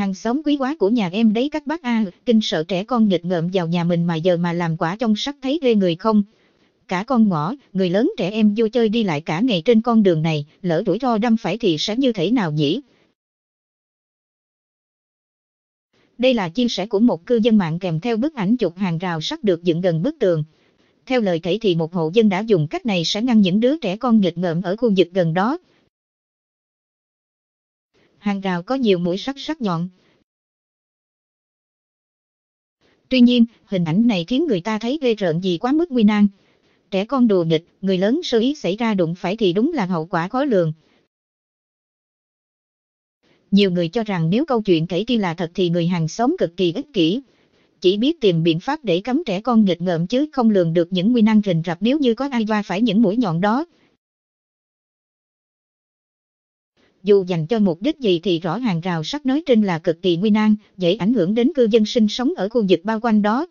hàng xóm quý quá của nhà em đấy các bác a à, kinh sợ trẻ con nghịch ngợm vào nhà mình mà giờ mà làm quả trong sắc thấy ghê người không cả con ngõ người lớn trẻ em vô chơi đi lại cả ngày trên con đường này lỡ rủi ro đâm phải thì sẽ như thế nào nhỉ đây là chia sẻ của một cư dân mạng kèm theo bức ảnh chụp hàng rào sắt được dựng gần bức tường theo lời kể thì một hộ dân đã dùng cách này sẽ ngăn những đứa trẻ con nghịch ngợm ở khu vực gần đó hàng rào có nhiều mũi sắc sắc nhọn. Tuy nhiên, hình ảnh này khiến người ta thấy ghê rợn gì quá mức nguy nan. Trẻ con đùa nghịch, người lớn sơ ý xảy ra đụng phải thì đúng là hậu quả khó lường. Nhiều người cho rằng nếu câu chuyện kể kia là thật thì người hàng xóm cực kỳ ích kỷ, chỉ biết tìm biện pháp để cấm trẻ con nghịch ngợm chứ không lường được những nguy năng rình rập nếu như có ai va phải những mũi nhọn đó, dù dành cho mục đích gì thì rõ ràng rào sắt nói trên là cực kỳ nguy nan, dễ ảnh hưởng đến cư dân sinh sống ở khu vực bao quanh đó,